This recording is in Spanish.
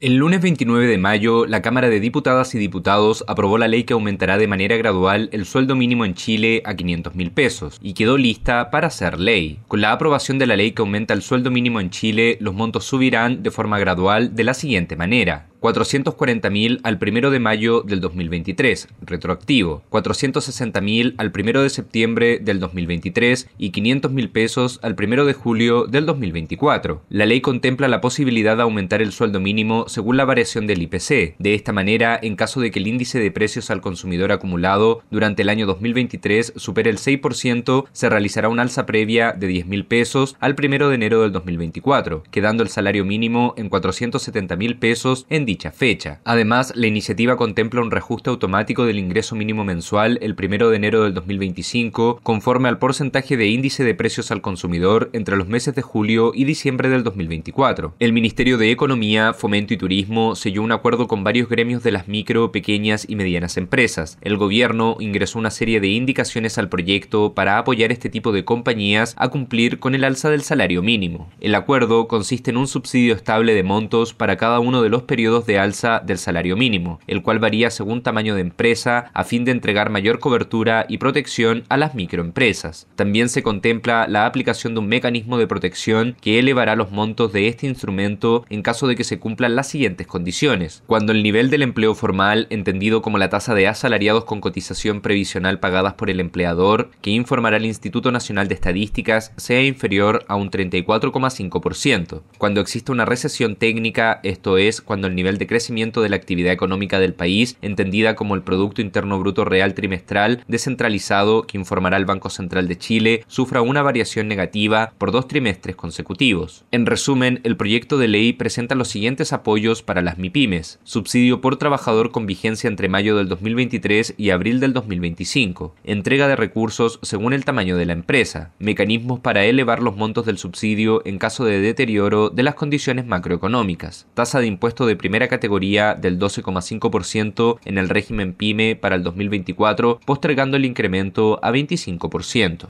El lunes 29 de mayo, la Cámara de Diputadas y Diputados aprobó la ley que aumentará de manera gradual el sueldo mínimo en Chile a 500 mil pesos y quedó lista para ser ley. Con la aprobación de la ley que aumenta el sueldo mínimo en Chile, los montos subirán de forma gradual de la siguiente manera. 440.000 al 1 de mayo del 2023, retroactivo, 460.000 al 1 de septiembre del 2023 y 500.000 pesos al 1 de julio del 2024. La ley contempla la posibilidad de aumentar el sueldo mínimo según la variación del IPC. De esta manera, en caso de que el índice de precios al consumidor acumulado durante el año 2023 supere el 6%, se realizará una alza previa de 10.000 pesos al 1 de enero del 2024, quedando el salario mínimo en 470.000 pesos en dicha fecha. Además, la iniciativa contempla un reajuste automático del ingreso mínimo mensual el 1 de enero del 2025, conforme al porcentaje de índice de precios al consumidor entre los meses de julio y diciembre del 2024. El Ministerio de Economía, Fomento y Turismo selló un acuerdo con varios gremios de las micro, pequeñas y medianas empresas. El gobierno ingresó una serie de indicaciones al proyecto para apoyar este tipo de compañías a cumplir con el alza del salario mínimo. El acuerdo consiste en un subsidio estable de montos para cada uno de los periodos de alza del salario mínimo, el cual varía según tamaño de empresa a fin de entregar mayor cobertura y protección a las microempresas. También se contempla la aplicación de un mecanismo de protección que elevará los montos de este instrumento en caso de que se cumplan las siguientes condiciones. Cuando el nivel del empleo formal, entendido como la tasa de asalariados con cotización previsional pagadas por el empleador, que informará el Instituto Nacional de Estadísticas, sea inferior a un 34,5%. Cuando existe una recesión técnica, esto es, cuando el nivel el de crecimiento de la actividad económica del país, entendida como el Producto Interno Bruto Real Trimestral descentralizado que informará el Banco Central de Chile, sufra una variación negativa por dos trimestres consecutivos. En resumen, el proyecto de ley presenta los siguientes apoyos para las MIPIMES. Subsidio por trabajador con vigencia entre mayo del 2023 y abril del 2025. Entrega de recursos según el tamaño de la empresa. Mecanismos para elevar los montos del subsidio en caso de deterioro de las condiciones macroeconómicas. Tasa de impuesto de primera categoría del 12,5% en el régimen PYME para el 2024, postergando el incremento a 25%.